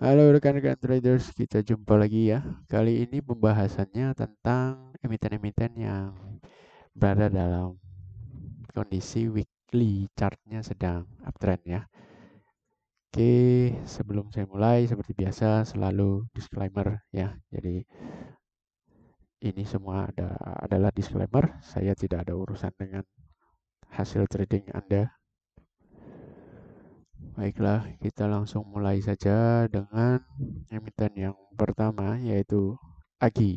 Halo rekan-rekan traders, kita jumpa lagi ya. Kali ini pembahasannya tentang emiten-emiten yang berada dalam kondisi weekly chartnya sedang uptrend ya. Oke, sebelum saya mulai seperti biasa selalu disclaimer ya. Jadi ini semua ada adalah disclaimer. Saya tidak ada urusan dengan hasil trading Anda Baiklah, kita langsung mulai saja dengan emiten yang pertama yaitu AGI.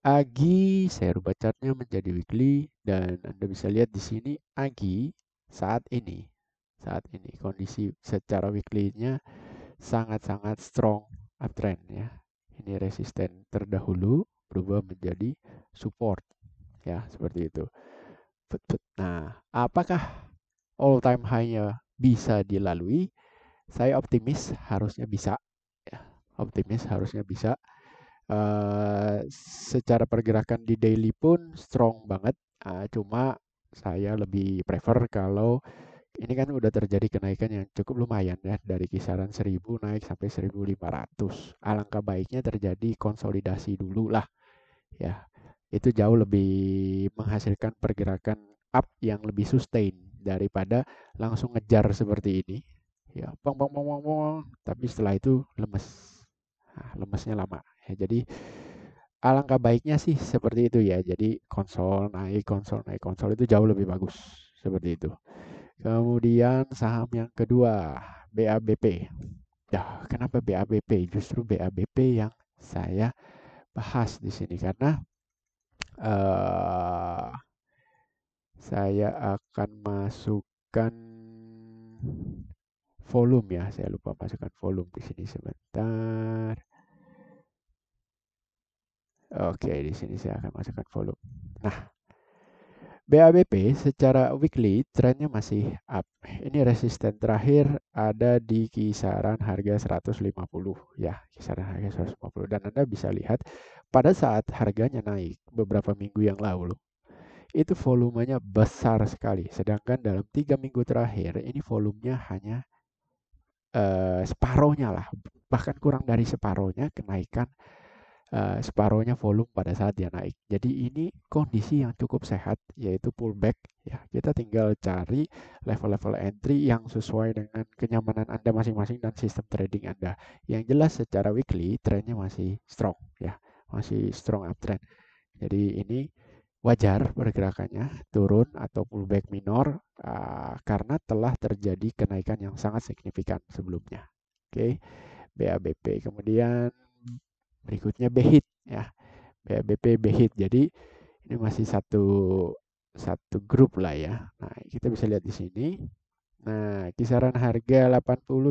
AGI, saya rubah chartnya menjadi weekly dan Anda bisa lihat di sini AGI saat ini. Saat ini kondisi secara weekly-nya sangat-sangat strong uptrend ya. Ini resisten terdahulu berubah menjadi support ya, seperti itu. Nah, apakah all time high-nya bisa dilalui, saya optimis harusnya bisa. Ya, optimis harusnya bisa. Uh, secara pergerakan di daily pun strong banget. Uh, cuma saya lebih prefer kalau ini kan udah terjadi kenaikan yang cukup lumayan ya dari kisaran 1000 naik sampai 1500. Alangkah baiknya terjadi konsolidasi dulu lah. Ya. Itu jauh lebih menghasilkan pergerakan up yang lebih sustain daripada langsung ngejar seperti ini ya pong pong pong pong, pong tapi setelah itu lemes nah, lemesnya lama ya jadi alangkah baiknya sih seperti itu ya jadi konsol naik konsol naik konsol itu jauh lebih bagus seperti itu kemudian saham yang kedua BABP ya kenapa BABP justru BABP yang saya bahas di sini karena uh, saya akan masukkan volume ya. Saya lupa masukkan volume di sini sebentar. Oke, di sini saya akan masukkan volume. Nah, BABP secara weekly trennya masih up. Ini resisten terakhir ada di kisaran harga 150 ya, kisaran harga 150 dan Anda bisa lihat pada saat harganya naik beberapa minggu yang lalu itu volumenya besar sekali. Sedangkan dalam tiga minggu terakhir ini volumenya hanya uh, separohnya lah, bahkan kurang dari separohnya kenaikan uh, separohnya volume pada saat dia naik. Jadi ini kondisi yang cukup sehat yaitu pullback ya. Kita tinggal cari level-level entry yang sesuai dengan kenyamanan Anda masing-masing dan sistem trading Anda. Yang jelas secara weekly trennya masih strong ya, masih strong uptrend. Jadi ini wajar pergerakannya turun atau pullback minor uh, karena telah terjadi kenaikan yang sangat signifikan sebelumnya. Oke. Okay. BABP kemudian berikutnya behit ya. BABP behit. Jadi ini masih satu satu grup lah ya. Nah, kita bisa lihat di sini. Nah, kisaran harga 80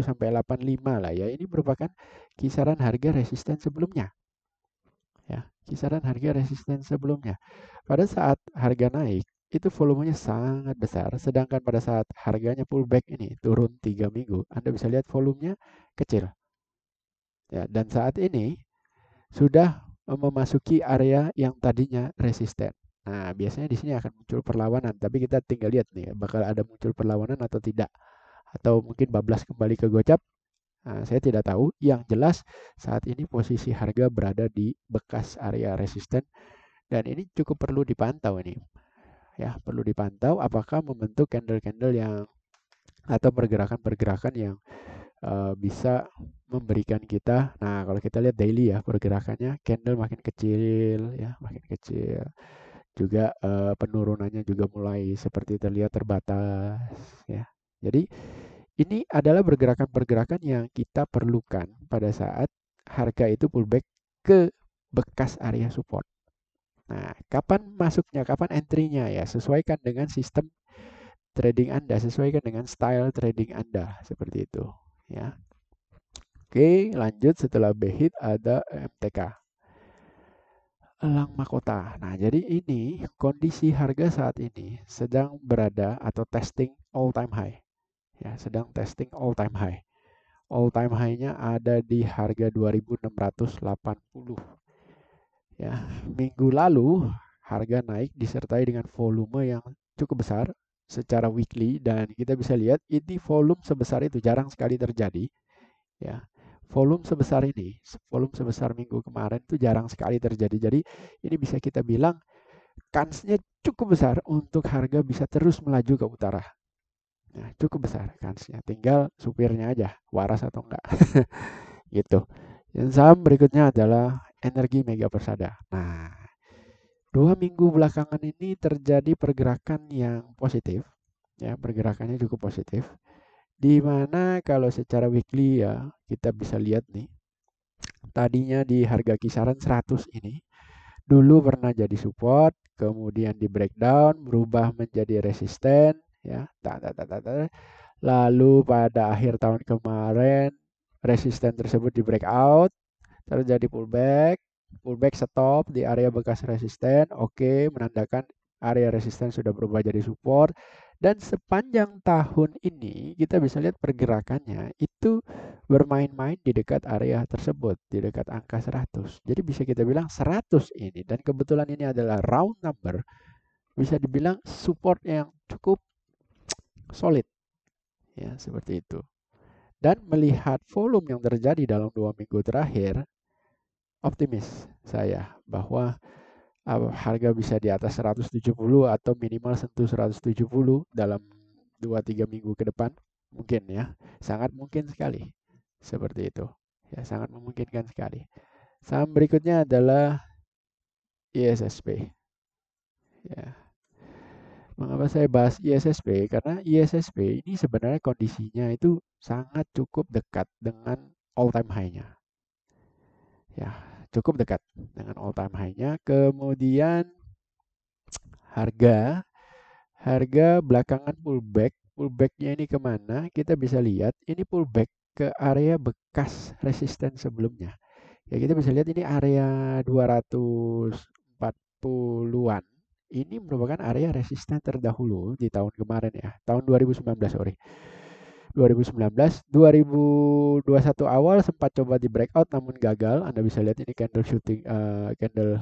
sampai 85 lah ya. Ini merupakan kisaran harga resisten sebelumnya kisaran harga resisten sebelumnya. Pada saat harga naik, itu volumenya sangat besar, sedangkan pada saat harganya pullback ini turun 3 minggu, Anda bisa lihat volumenya kecil. Ya, dan saat ini sudah eh, memasuki area yang tadinya resisten. Nah, biasanya di sini akan muncul perlawanan, tapi kita tinggal lihat nih bakal ada muncul perlawanan atau tidak. Atau mungkin bablas kembali ke gocap Nah, saya tidak tahu. Yang jelas saat ini posisi harga berada di bekas area resisten dan ini cukup perlu dipantau ini. Ya, perlu dipantau apakah membentuk candle-candle yang atau pergerakan-pergerakan yang uh, bisa memberikan kita. Nah, kalau kita lihat daily ya pergerakannya candle makin kecil ya, makin kecil. Juga uh, penurunannya juga mulai seperti terlihat terbatas ya. Jadi ini adalah pergerakan-pergerakan yang kita perlukan pada saat harga itu pullback ke bekas area support. Nah, kapan masuknya, kapan entry-nya ya, sesuaikan dengan sistem trading Anda, sesuaikan dengan style trading Anda, seperti itu ya. Oke, lanjut setelah behit ada MTK. Elang Makota. Nah, jadi ini kondisi harga saat ini sedang berada atau testing all time high ya sedang testing all time high. All time high-nya ada di harga 2680. Ya, minggu lalu harga naik disertai dengan volume yang cukup besar secara weekly dan kita bisa lihat ini volume sebesar itu jarang sekali terjadi. Ya. Volume sebesar ini, volume sebesar minggu kemarin itu jarang sekali terjadi. Jadi ini bisa kita bilang kansnya cukup besar untuk harga bisa terus melaju ke utara Nah, cukup besar kansnya. Tinggal supirnya aja waras atau enggak. gitu. Yang saham berikutnya adalah energi mega persada. Nah, dua minggu belakangan ini terjadi pergerakan yang positif. Ya, pergerakannya cukup positif. Di mana kalau secara weekly ya kita bisa lihat nih. Tadinya di harga kisaran 100 ini dulu pernah jadi support, kemudian di breakdown, berubah menjadi resisten, ya tak tak tak tak, lalu pada akhir tahun kemarin resisten tersebut di breakout terjadi pullback pullback stop di area bekas resisten oke okay, menandakan area resisten sudah berubah jadi support dan sepanjang tahun ini kita bisa lihat pergerakannya itu bermain-main di dekat area tersebut, di dekat angka 100. Jadi bisa kita bilang 100 ini dan kebetulan ini adalah round number bisa dibilang support yang cukup solid. Ya, seperti itu. Dan melihat volume yang terjadi dalam dua minggu terakhir, optimis saya bahwa uh, harga bisa di atas 170 atau minimal sentuh 170 dalam 2-3 minggu ke depan. Mungkin ya, sangat mungkin sekali. Seperti itu. Ya, sangat memungkinkan sekali. Saham berikutnya adalah ISSP. Ya. Mengapa saya bahas ISSP? Karena ISSP ini sebenarnya kondisinya itu sangat cukup dekat dengan all time high-nya. Ya, cukup dekat dengan all time high-nya. Kemudian harga harga belakangan pullback pullbacknya ini kemana kita bisa lihat ini pullback ke area bekas resisten sebelumnya ya kita bisa lihat ini area 240-an ini merupakan area resisten terdahulu di tahun kemarin ya, tahun 2019 sorry. 2019, 2021 awal sempat coba di breakout namun gagal. Anda bisa lihat ini candle shooting uh, candle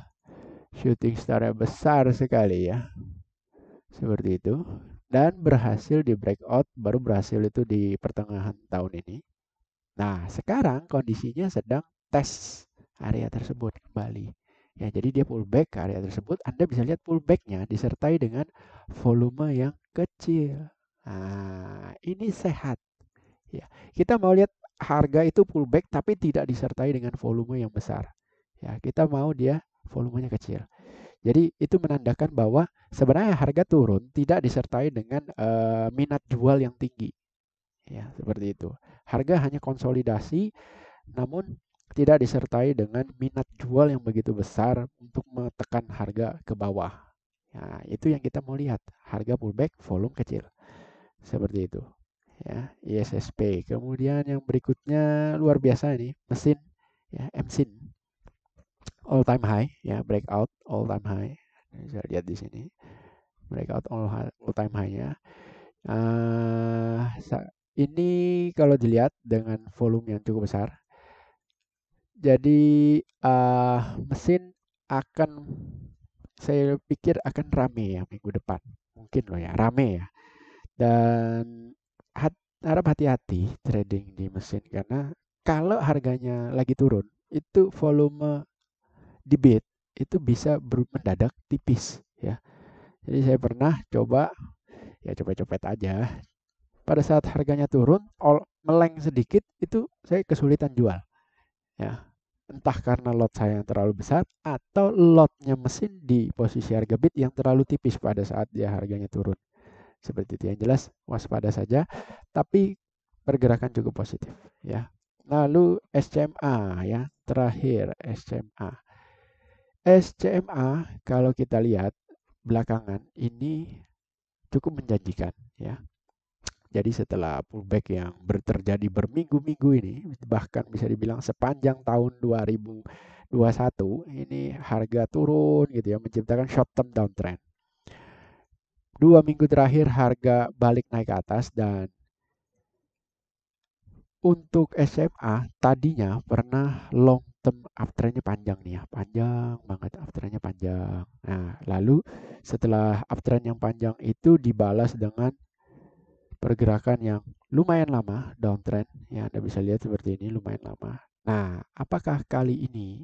shooting starnya besar sekali ya. Seperti itu. Dan berhasil di breakout, baru berhasil itu di pertengahan tahun ini. Nah, sekarang kondisinya sedang tes area tersebut kembali. Ya, jadi dia pullback ke area tersebut. Anda bisa lihat pullbacknya disertai dengan volume yang kecil. Nah, ini sehat. Ya, kita mau lihat harga itu pullback tapi tidak disertai dengan volume yang besar. Ya, kita mau dia volumenya kecil. Jadi itu menandakan bahwa sebenarnya harga turun tidak disertai dengan uh, minat jual yang tinggi. Ya, seperti itu. Harga hanya konsolidasi namun tidak disertai dengan minat jual yang begitu besar untuk menekan harga ke bawah. Nah, itu yang kita mau lihat, harga pullback volume kecil. Seperti itu. Ya, ISSP. Kemudian yang berikutnya luar biasa ini, mesin ya, MSIN. All time high ya, breakout all time high. Bisa lihat di sini. Breakout all, all time high-nya. Uh, ini kalau dilihat dengan volume yang cukup besar jadi uh, mesin akan saya pikir akan rame ya minggu depan mungkin loh ya rame ya dan hat, harap hati-hati trading di mesin karena kalau harganya lagi turun itu volume di bid itu bisa mendadak tipis ya jadi saya pernah coba ya coba-copet aja pada saat harganya turun all, meleng sedikit itu saya kesulitan jual ya entah karena lot saya yang terlalu besar atau lotnya mesin di posisi harga bid yang terlalu tipis pada saat dia harganya turun. Seperti itu yang jelas waspada saja, tapi pergerakan cukup positif ya. Lalu SCMA ya, terakhir SCMA. SCMA kalau kita lihat belakangan ini cukup menjanjikan ya. Jadi setelah pullback yang terjadi berminggu-minggu ini, bahkan bisa dibilang sepanjang tahun 2021, ini harga turun gitu ya, menciptakan short term downtrend. Dua minggu terakhir harga balik naik ke atas dan untuk SMA tadinya pernah long term uptrendnya panjang nih ya, panjang banget uptrendnya panjang. Nah lalu setelah uptrend yang panjang itu dibalas dengan pergerakan yang lumayan lama downtrend ya Anda bisa lihat seperti ini lumayan lama. Nah, apakah kali ini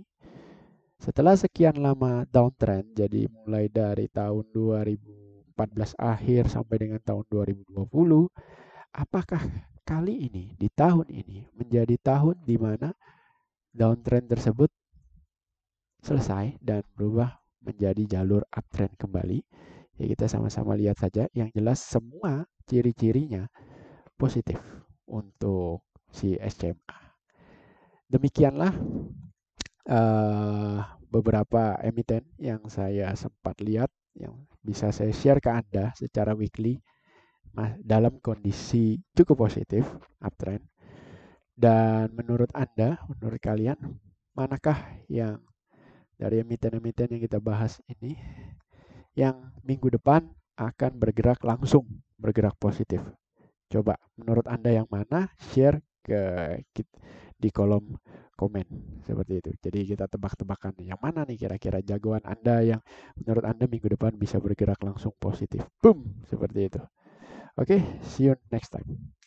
setelah sekian lama downtrend jadi mulai dari tahun 2014 akhir sampai dengan tahun 2020 apakah kali ini di tahun ini menjadi tahun di mana downtrend tersebut selesai dan berubah menjadi jalur uptrend kembali? Ya, kita sama-sama lihat saja. Yang jelas semua ciri-cirinya positif untuk si SCMA. Demikianlah uh, beberapa emiten yang saya sempat lihat yang bisa saya share ke Anda secara weekly dalam kondisi cukup positif uptrend. Dan menurut Anda, menurut kalian, manakah yang dari emiten-emiten yang kita bahas ini yang minggu depan akan bergerak langsung, bergerak positif. Coba menurut Anda yang mana? Share ke di kolom komen seperti itu. Jadi kita tebak-tebakan yang mana nih kira-kira jagoan Anda yang menurut Anda minggu depan bisa bergerak langsung positif. Boom, seperti itu. Oke, okay, see you next time.